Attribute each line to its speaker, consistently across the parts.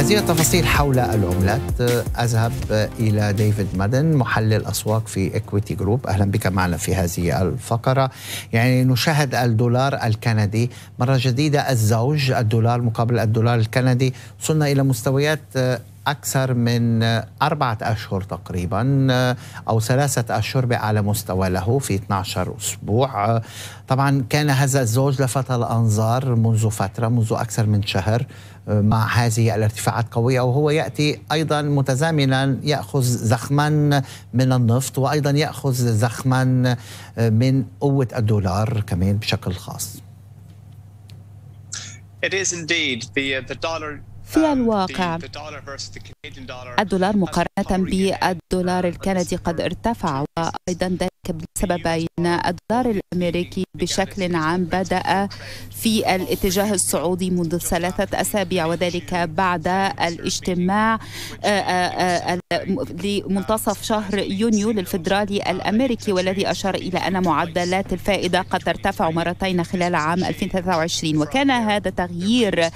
Speaker 1: مزيد التفاصيل حول العملات أذهب إلى ديفيد مادن محلل أسواق في إكويتي جروب أهلا بك معنا في هذه الفقرة يعني نشاهد الدولار الكندي مرة جديدة الزوج الدولار مقابل الدولار الكندي وصلنا إلى مستويات أكثر من أربعة أشهر تقريبا أو ثلاثة أشهر بأعلى مستوى له في 12 أسبوع طبعا كان هذا الزوج لفت الأنظار منذ فترة منذ أكثر من شهر مع هذه الارتفاعات قوية وهو يأتي أيضا متزامنا يأخذ زخما من النفط وأيضا يأخذ زخما من قوة الدولار كمان بشكل خاص It is indeed the uh, the dollar في الواقع
Speaker 2: الدولار مقارنة بالدولار الكندي قد ارتفع وأيضا بسبب أن الدولار الأمريكي بشكل عام بدأ في الاتجاه الصعودي منذ ثلاثة أسابيع وذلك بعد الاجتماع آه، آه، آه، لمنتصف شهر يونيو للفدرالي الأمريكي والذي أشار إلى أن معدلات الفائدة قد ترتفع مرتين خلال عام 2023 وكان هذا تغيير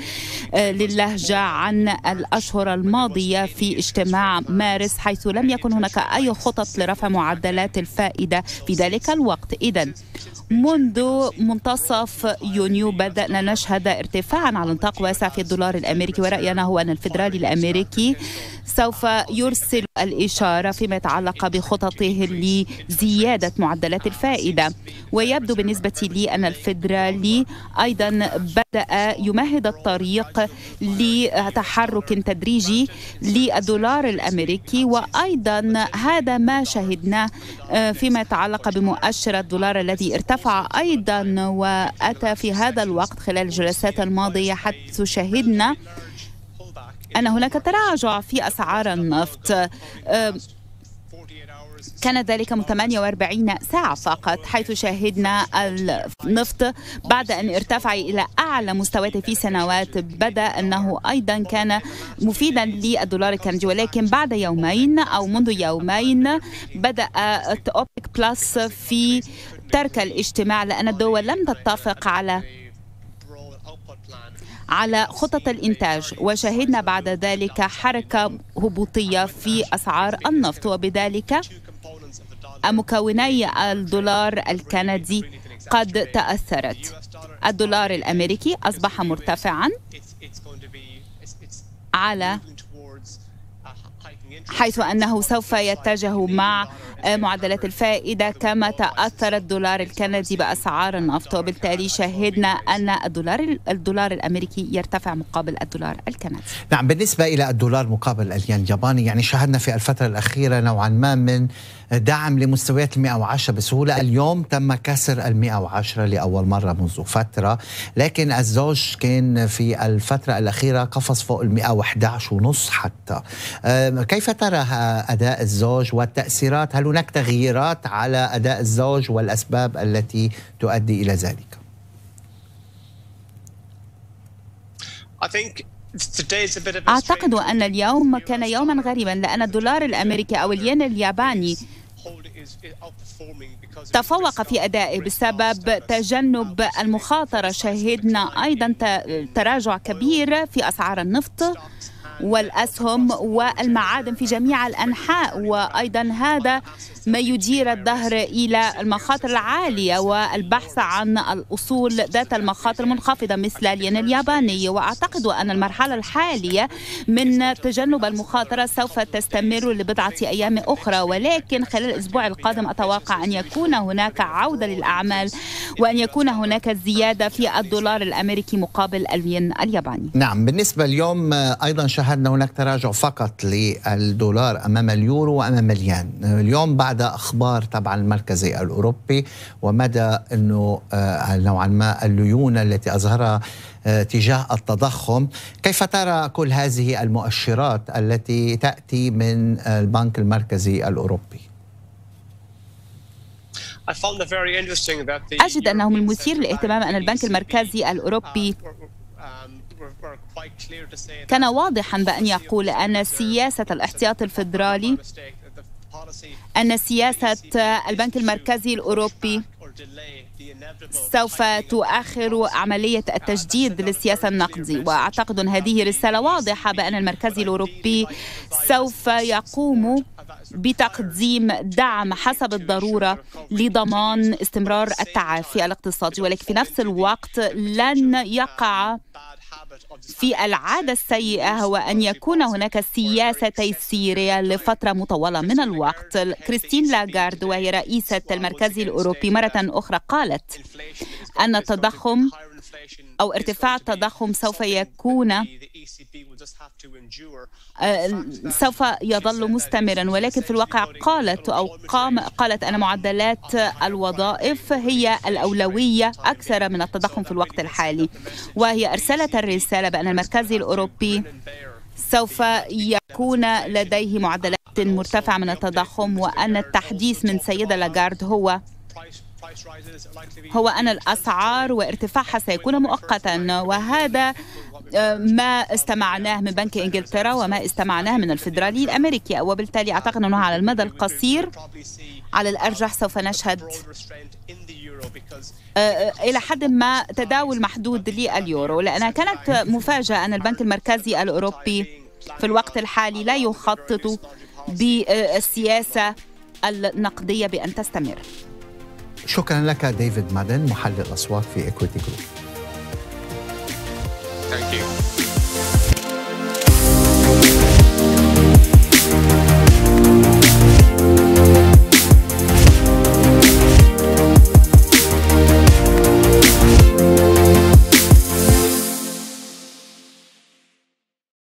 Speaker 2: للهجة عن الأشهر الماضية في اجتماع مارس حيث لم يكن هناك أي خطط لرفع معدلات الفائدة في ذلك الوقت إذا منذ منتصف يونيو بدأنا نشهد ارتفاعا على نطاق واسع في الدولار الأمريكي ورأينا هو أن الفدرالي الأمريكي سوف يرسل الإشارة فيما يتعلق بخططه لزيادة معدلات الفائدة ويبدو بالنسبة لي أن الفيدرالي أيضا بدأ يمهد الطريق لتحرك تدريجي للدولار الأمريكي وأيضا هذا ما شهدناه آه، فيما يتعلق بمؤشر الدولار الذي ارتفع أيضا وأتى في هذا الوقت خلال الجلسات الماضية حيث شهدنا أن هناك تراجع في أسعار النفط كان ذلك من 48 ساعة فقط حيث شاهدنا النفط بعد أن ارتفع إلى أعلى مستوياته في سنوات بدأ أنه أيضا كان مفيدا للدولار الكندي ولكن بعد يومين أو منذ يومين بدأت أوبك بلس في ترك الاجتماع لأن الدول لم تتفق على على خطط الإنتاج وشهدنا بعد ذلك حركة هبوطية في أسعار النفط وبذلك مكوني الدولار الكندي قد تأثرت الدولار الأمريكي أصبح مرتفعا
Speaker 1: على حيث أنه
Speaker 2: سوف يتجه مع معدلات الفائدة كما تأثر الدولار الكندي بأسعار النفط وبالتالي شهدنا أن الدولار الدولار الأمريكي يرتفع مقابل الدولار الكندي
Speaker 1: نعم بالنسبة إلى الدولار مقابل الين الياباني يعني شاهدنا في الفترة الأخيرة نوعا ما من دعم لمستويات ال 110 بسهولة اليوم تم كسر ال 110 لأول مرة منذ فترة لكن الزوج كان في الفترة الأخيرة قفز فوق ال 111 ونص حتى كيف ترى اداء الزوج والتاثيرات هل هناك تغييرات على اداء الزوج والاسباب التي تؤدي الى ذلك اعتقد
Speaker 2: ان اليوم كان يوما غريبا لان الدولار الامريكي او الين الياباني
Speaker 1: تفوق في أدائه
Speaker 2: بسبب تجنب المخاطرة شهدنا أيضا تراجع كبير في أسعار النفط والأسهم والمعادن في جميع الأنحاء وأيضا هذا ما يدير الدهر إلى المخاطر العالية والبحث عن الأصول ذات المخاطر المنخفضة مثل الين الياباني وأعتقد أن المرحلة الحالية من تجنب المخاطرة سوف تستمر لبضعة أيام أخرى ولكن خلال الأسبوع القادم أتوقع أن يكون هناك عودة للأعمال وأن يكون هناك زيادة في الدولار الأمريكي مقابل الين الياباني
Speaker 1: نعم بالنسبة اليوم أيضا شهر شاهدنا هناك تراجع فقط للدولار امام اليورو وامام الين اليوم بعد اخبار طبعا المركزي الاوروبي ومدى انه آه، نوعا ما الليونه التي اظهرها آه، تجاه التضخم كيف ترى كل هذه المؤشرات التي تاتي من آه، البنك المركزي الاوروبي أجد أنه من المثير للاهتمام
Speaker 2: أن البنك المركزي الأوروبي
Speaker 1: um,
Speaker 2: كان واضحا بأن يقول أن سياسة الاحتياط الفدرالي أن سياسة البنك المركزي الأوروبي سوف تؤخر عملية التجديد للسياسة النقدي وأعتقد أن هذه رسالة واضحة بأن المركزي الأوروبي سوف يقوم بتقديم دعم حسب الضرورة لضمان استمرار التعافي الاقتصادي ولكن في نفس الوقت لن يقع في العادة السيئة هو أن يكون هناك سياسة تيسيرية لفترة مطولة من الوقت كريستين لاغارد وهي رئيسة المركز الأوروبي مرة أخرى قالت أن التضخم أو ارتفاع التضخم سوف يكون e آه، سوف يظل مستمرا ولكن في الواقع قالت أو قام قالت أن معدلات الوظائف هي الأولوية أكثر من التضخم في الوقت الحالي وهي أرسلت الرسالة بأن المركز الأوروبي سوف يكون لديه معدلات مرتفعة من التضخم وأن التحديث من سيدة لاغارد هو هو أن الأسعار وارتفاعها سيكون مؤقتا وهذا آه، ما استمعناه من بنك إنجلترا وما استمعناه من الفيدرالي الأمريكي وبالتالي أعتقد أنه على المدى القصير على الأرجح سوف نشهد آه، آه، إلى حد ما تداول محدود لليورو لأنها كانت مفاجأة أن البنك المركزي الأوروبي في الوقت الحالي لا يخطط بالسياسة النقدية بأن تستمر
Speaker 1: شكرا لك ديفيد مادن محلل اصوات في ايكويتي جروب